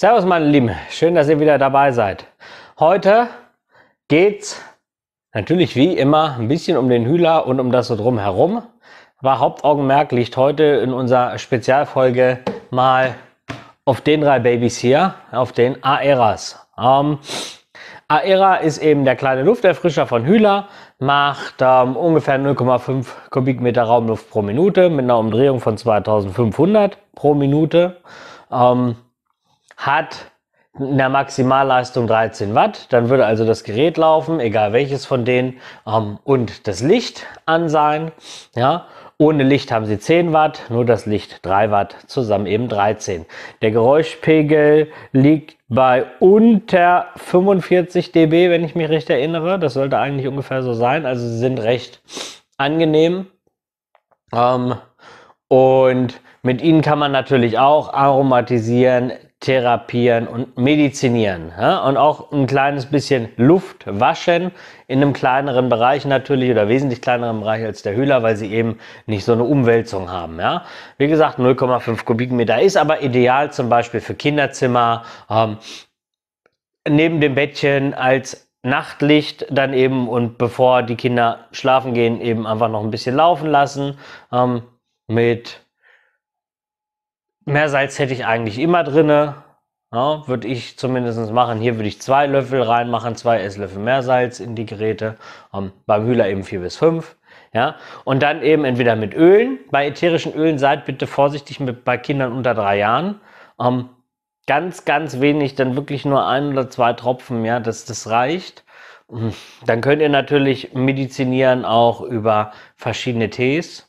Servus meine Lieben, schön, dass ihr wieder dabei seid. Heute geht's natürlich wie immer ein bisschen um den Hühler und um das so drumherum. Aber Hauptaugenmerk liegt heute in unserer Spezialfolge mal auf den drei Babys hier, auf den Aeras. Ähm, Aera ist eben der kleine Lufterfrischer von Hühler, macht ähm, ungefähr 0,5 Kubikmeter Raumluft pro Minute mit einer Umdrehung von 2500 pro Minute. Ähm, hat eine Maximalleistung 13 Watt. Dann würde also das Gerät laufen, egal welches von denen, ähm, und das Licht an sein. Ja, ohne Licht haben sie 10 Watt, nur das Licht 3 Watt, zusammen eben 13. Der Geräuschpegel liegt bei unter 45 dB, wenn ich mich recht erinnere. Das sollte eigentlich ungefähr so sein. Also sie sind recht angenehm. Ähm, und mit ihnen kann man natürlich auch aromatisieren, therapieren und medizinieren. Ja? Und auch ein kleines bisschen Luft waschen in einem kleineren Bereich natürlich oder wesentlich kleineren Bereich als der Hühler, weil sie eben nicht so eine Umwälzung haben. Ja? Wie gesagt, 0,5 Kubikmeter ist aber ideal zum Beispiel für Kinderzimmer, ähm, neben dem Bettchen als Nachtlicht dann eben und bevor die Kinder schlafen gehen, eben einfach noch ein bisschen laufen lassen ähm, mit Mehr Salz hätte ich eigentlich immer drin. Ja, würde ich zumindest machen. Hier würde ich zwei Löffel reinmachen, zwei Esslöffel mehr Salz in die Geräte. Um, ähm, beim Hühler eben vier bis fünf. Ja, und dann eben entweder mit Ölen. Bei ätherischen Ölen seid bitte vorsichtig mit, bei Kindern unter drei Jahren. Um, ähm, ganz, ganz wenig, dann wirklich nur ein oder zwei Tropfen, ja, dass das reicht. Dann könnt ihr natürlich medizinieren auch über verschiedene Tees.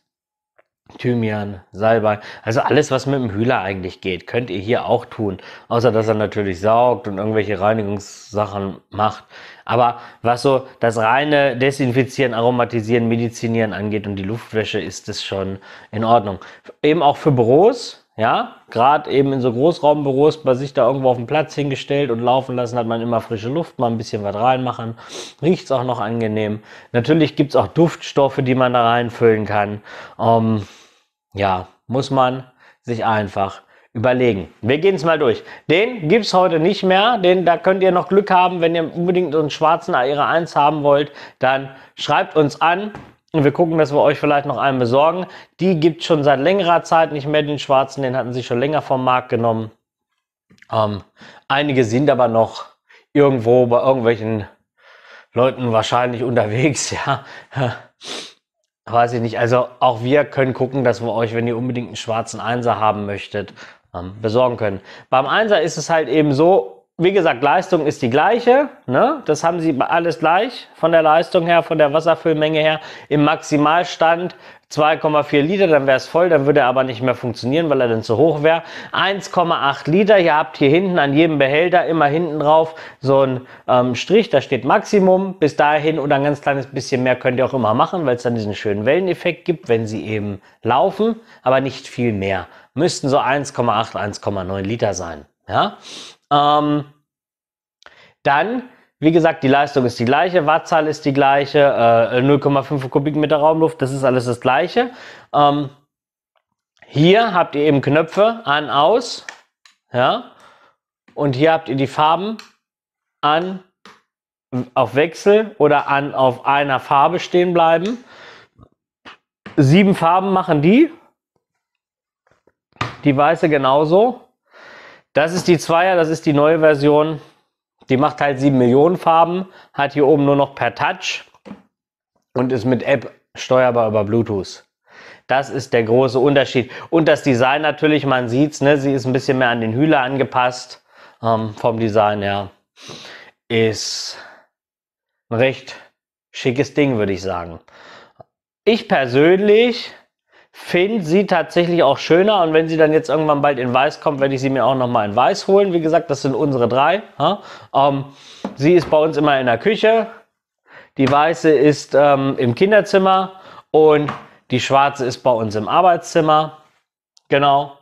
Thymian, Salbei, also alles, was mit dem Hühler eigentlich geht, könnt ihr hier auch tun. Außer, dass er natürlich saugt und irgendwelche Reinigungssachen macht. Aber was so das reine Desinfizieren, Aromatisieren, Medizinieren angeht und die Luftwäsche, ist es schon in Ordnung. Eben auch für Büros, ja, gerade eben in so Großraumbüros bei sich da irgendwo auf dem Platz hingestellt und laufen lassen, hat man immer frische Luft, mal ein bisschen was reinmachen. Riecht es auch noch angenehm. Natürlich gibt es auch Duftstoffe, die man da reinfüllen kann. Ähm, ja, muss man sich einfach überlegen. Wir gehen es mal durch. Den gibt es heute nicht mehr. Den, da könnt ihr noch Glück haben, wenn ihr unbedingt so einen schwarzen Aera 1 haben wollt, dann schreibt uns an. Und wir gucken, dass wir euch vielleicht noch einen besorgen. Die gibt schon seit längerer Zeit nicht mehr den schwarzen, den hatten sie schon länger vom Markt genommen. Ähm, einige sind aber noch irgendwo bei irgendwelchen Leuten wahrscheinlich unterwegs, ja. Weiß ich nicht. Also auch wir können gucken, dass wir euch, wenn ihr unbedingt einen schwarzen Einser haben möchtet, ähm, besorgen können. Beim Einser ist es halt eben so, wie gesagt, Leistung ist die gleiche. Ne? Das haben sie alles gleich von der Leistung her, von der Wasserfüllmenge her. Im Maximalstand 2,4 Liter, dann wäre es voll, dann würde er aber nicht mehr funktionieren, weil er dann zu hoch wäre. 1,8 Liter, ihr habt hier hinten an jedem Behälter immer hinten drauf so ein ähm, Strich, da steht Maximum bis dahin oder ein ganz kleines bisschen mehr könnt ihr auch immer machen, weil es dann diesen schönen Welleneffekt gibt, wenn sie eben laufen, aber nicht viel mehr. Müssten so 1,8, 1,9 Liter sein. Ja, ähm, dann, wie gesagt, die Leistung ist die gleiche, Wattzahl ist die gleiche, äh, 0,5 Kubikmeter Raumluft, das ist alles das gleiche. Ähm, hier habt ihr eben Knöpfe an, aus, ja, und hier habt ihr die Farben an, auf Wechsel oder an, auf einer Farbe stehen bleiben. Sieben Farben machen die, die weiße genauso. Das ist die Zweier, das ist die neue Version. Die macht halt 7 Millionen Farben, hat hier oben nur noch per Touch und ist mit App steuerbar über Bluetooth. Das ist der große Unterschied. Und das Design natürlich, man sieht es, ne, sie ist ein bisschen mehr an den Hühler angepasst. Ähm, vom Design her ist ein recht schickes Ding, würde ich sagen. Ich persönlich finde sie tatsächlich auch schöner und wenn sie dann jetzt irgendwann bald in Weiß kommt, werde ich sie mir auch nochmal in Weiß holen. Wie gesagt, das sind unsere drei. Ähm, sie ist bei uns immer in der Küche, die Weiße ist ähm, im Kinderzimmer und die Schwarze ist bei uns im Arbeitszimmer. Genau,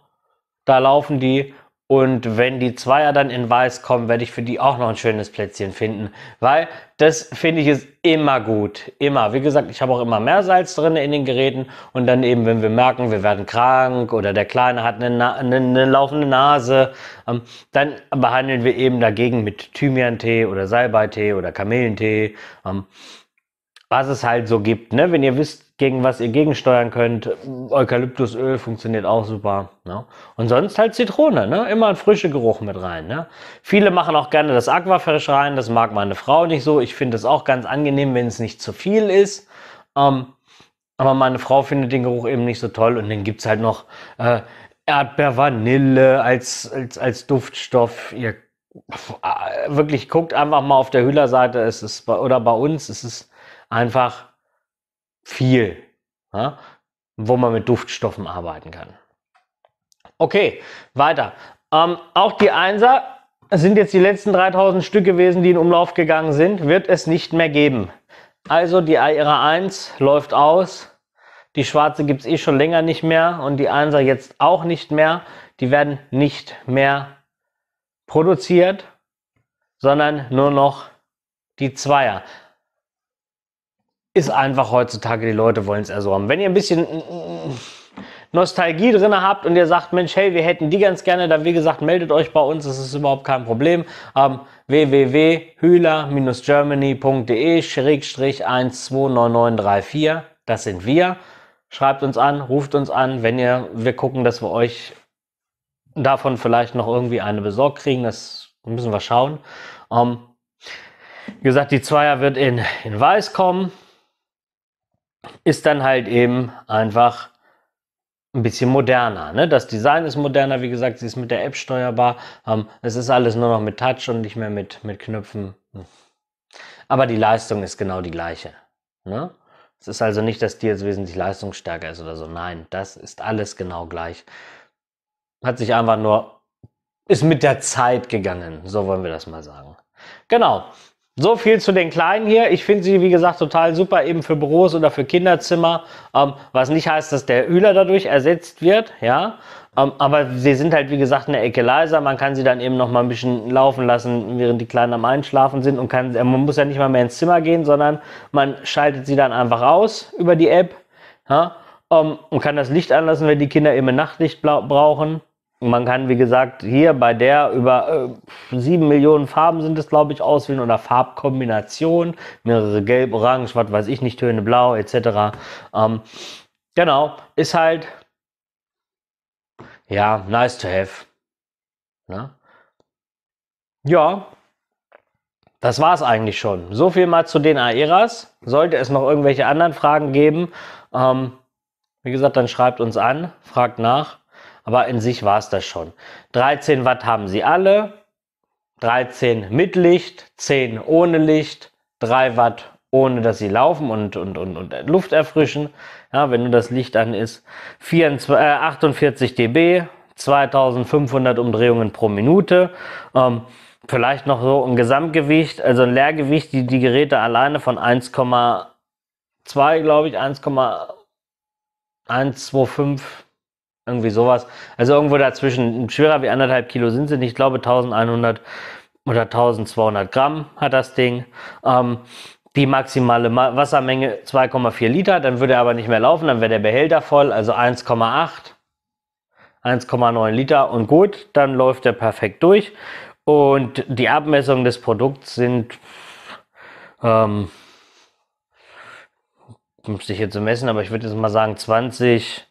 da laufen die und wenn die Zweier dann in Weiß kommen, werde ich für die auch noch ein schönes Plätzchen finden. Weil das finde ich ist immer gut. Immer. Wie gesagt, ich habe auch immer mehr Salz drin in den Geräten. Und dann eben, wenn wir merken, wir werden krank oder der Kleine hat eine, Na eine, eine laufende Nase, ähm, dann behandeln wir eben dagegen mit Thymian-Tee oder Salbeitee oder Kamillentee. Ähm, was es halt so gibt. Ne? Wenn ihr wisst, gegen was ihr gegensteuern könnt, Eukalyptusöl funktioniert auch super. Ne? Und sonst halt Zitrone, ne? immer ein frischer Geruch mit rein. Ne? Viele machen auch gerne das Aquafresh rein, das mag meine Frau nicht so. Ich finde es auch ganz angenehm, wenn es nicht zu viel ist. Ähm, aber meine Frau findet den Geruch eben nicht so toll. Und dann gibt es halt noch äh, erdbeer als, als, als Duftstoff. Ihr äh, wirklich guckt einfach mal auf der Hühlerseite, es ist bei, oder bei uns, es ist einfach viel, ja, wo man mit Duftstoffen arbeiten kann. Okay, weiter. Ähm, auch die Einser sind jetzt die letzten 3000 Stück gewesen, die in Umlauf gegangen sind, wird es nicht mehr geben. Also die Aira 1 läuft aus, die schwarze gibt es eh schon länger nicht mehr und die Einser jetzt auch nicht mehr. Die werden nicht mehr produziert, sondern nur noch die Zweier ist einfach heutzutage, die Leute wollen es eher so haben. Wenn ihr ein bisschen äh, Nostalgie drin habt und ihr sagt, Mensch, hey, wir hätten die ganz gerne, dann wie gesagt, meldet euch bei uns, das ist überhaupt kein Problem. Ähm, www.hühler-germany.de 129934, das sind wir. Schreibt uns an, ruft uns an, wenn ihr, wir gucken, dass wir euch davon vielleicht noch irgendwie eine besorgt kriegen, das müssen wir schauen. Ähm, wie gesagt, die Zweier wird in, in Weiß kommen ist dann halt eben einfach ein bisschen moderner. Ne? Das Design ist moderner, wie gesagt, sie ist mit der App steuerbar. Ähm, es ist alles nur noch mit Touch und nicht mehr mit, mit Knöpfen. Hm. Aber die Leistung ist genau die gleiche. Ne? Es ist also nicht, dass die jetzt wesentlich leistungsstärker ist oder so. Nein, das ist alles genau gleich. Hat sich einfach nur, ist mit der Zeit gegangen. So wollen wir das mal sagen. Genau. So viel zu den Kleinen hier. Ich finde sie, wie gesagt, total super, eben für Büros oder für Kinderzimmer. Ähm, was nicht heißt, dass der Öler dadurch ersetzt wird, ja. Ähm, aber sie sind halt, wie gesagt, eine Ecke leiser. Man kann sie dann eben noch mal ein bisschen laufen lassen, während die Kleinen am Einschlafen sind. Und kann, äh, man muss ja nicht mal mehr ins Zimmer gehen, sondern man schaltet sie dann einfach aus über die App. Ja? Ähm, und kann das Licht anlassen, wenn die Kinder eben Nachtlicht brauchen. Man kann, wie gesagt, hier bei der über äh, 7 Millionen Farben sind es, glaube ich, auswählen oder Farbkombinationen, mehrere gelb, orange, was weiß ich nicht, Töne blau etc. Ähm, genau, ist halt, ja, nice to have. Na? Ne? Ja, das war es eigentlich schon. So viel mal zu den Aeras. Sollte es noch irgendwelche anderen Fragen geben, ähm, wie gesagt, dann schreibt uns an, fragt nach. Aber in sich war es das schon. 13 Watt haben sie alle. 13 mit Licht, 10 ohne Licht, 3 Watt ohne dass sie laufen und, und, und, und Luft erfrischen, ja, wenn nur das Licht an ist. 24, äh, 48 dB, 2500 Umdrehungen pro Minute. Ähm, vielleicht noch so ein Gesamtgewicht, also ein Leergewicht, die die Geräte alleine von 1,2, glaube ich, 1,125 irgendwie sowas. Also irgendwo dazwischen. Schwerer wie anderthalb Kilo sind sie nicht. Ich glaube 1100 oder 1200 Gramm hat das Ding. Ähm, die maximale Wassermenge 2,4 Liter. Dann würde er aber nicht mehr laufen. Dann wäre der Behälter voll. Also 1,8. 1,9 Liter und gut, dann läuft er perfekt durch. Und die Abmessungen des Produkts sind, ähm, müsste ich jetzt messen, aber ich würde jetzt mal sagen 20,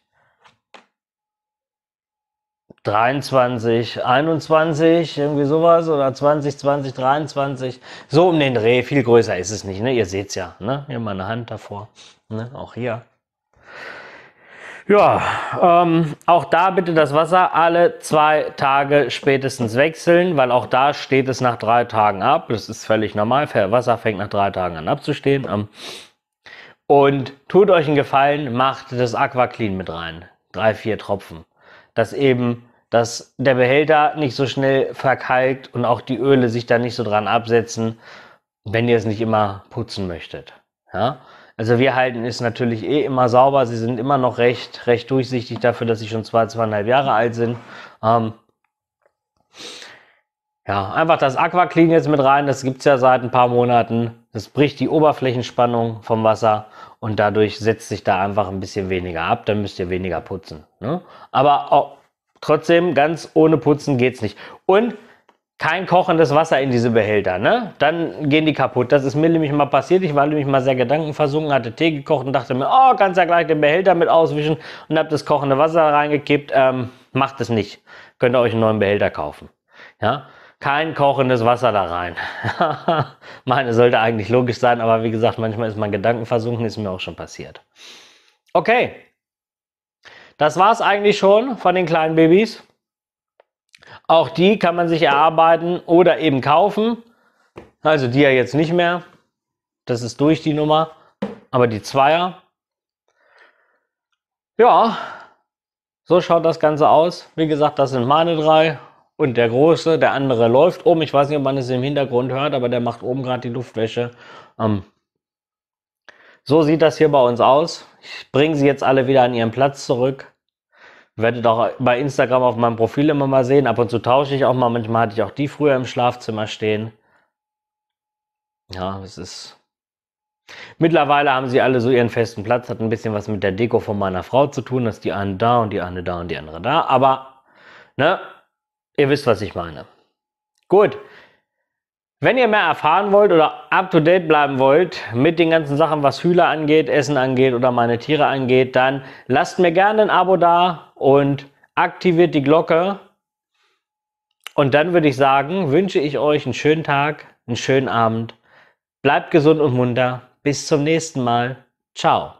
23, 21, irgendwie sowas oder 20, 20, 23, so um den Dreh. Viel größer ist es nicht, ne? Ihr seht's ja, ne? Hier meine Hand davor, ne? Auch hier. Ja, ähm, auch da bitte das Wasser alle zwei Tage spätestens wechseln, weil auch da steht es nach drei Tagen ab. Das ist völlig normal. Wasser fängt nach drei Tagen an abzustehen. Ähm, und tut euch einen Gefallen, macht das Aqua Clean mit rein. Drei, vier Tropfen. Dass eben dass der Behälter nicht so schnell verkalkt und auch die Öle sich da nicht so dran absetzen, wenn ihr es nicht immer putzen möchtet. Ja? Also wir halten es natürlich eh immer sauber. Sie sind immer noch recht, recht durchsichtig dafür, dass sie schon zwei, zweieinhalb Jahre alt sind. Ähm ja, einfach das Aquaclean jetzt mit rein. Das gibt es ja seit ein paar Monaten. Das bricht die Oberflächenspannung vom Wasser und dadurch setzt sich da einfach ein bisschen weniger ab. Dann müsst ihr weniger putzen. Ne? Aber auch Trotzdem, ganz ohne Putzen geht es nicht. Und kein kochendes Wasser in diese Behälter, ne? Dann gehen die kaputt. Das ist mir nämlich mal passiert. Ich war nämlich mal sehr gedankenversunken, hatte Tee gekocht und dachte mir, oh, kannst ja gleich den Behälter mit auswischen und habe das kochende Wasser reingekippt. Ähm, macht es nicht. Könnt ihr euch einen neuen Behälter kaufen. Ja? Kein kochendes Wasser da rein. Meine sollte eigentlich logisch sein, aber wie gesagt, manchmal ist man gedankenversunken, ist mir auch schon passiert. Okay, das war es eigentlich schon von den kleinen Babys. Auch die kann man sich erarbeiten oder eben kaufen. Also die ja jetzt nicht mehr. Das ist durch die Nummer. Aber die Zweier. Ja, so schaut das Ganze aus. Wie gesagt, das sind meine drei. Und der Große, der andere läuft oben. Ich weiß nicht, ob man es im Hintergrund hört, aber der macht oben gerade die Luftwäsche. Ähm, so sieht das hier bei uns aus. Ich bringe sie jetzt alle wieder an ihren Platz zurück. Werdet auch bei Instagram auf meinem Profil immer mal sehen. Ab und zu tausche ich auch mal. Manchmal hatte ich auch die früher im Schlafzimmer stehen. Ja, es ist. Mittlerweile haben sie alle so ihren festen Platz. Hat ein bisschen was mit der Deko von meiner Frau zu tun, dass die eine da und die eine da und die andere da. Aber, ne, ihr wisst, was ich meine. Gut. Wenn ihr mehr erfahren wollt oder up to date bleiben wollt mit den ganzen Sachen, was Hühler angeht, Essen angeht oder meine Tiere angeht, dann lasst mir gerne ein Abo da und aktiviert die Glocke. Und dann würde ich sagen, wünsche ich euch einen schönen Tag, einen schönen Abend. Bleibt gesund und munter. Bis zum nächsten Mal. Ciao.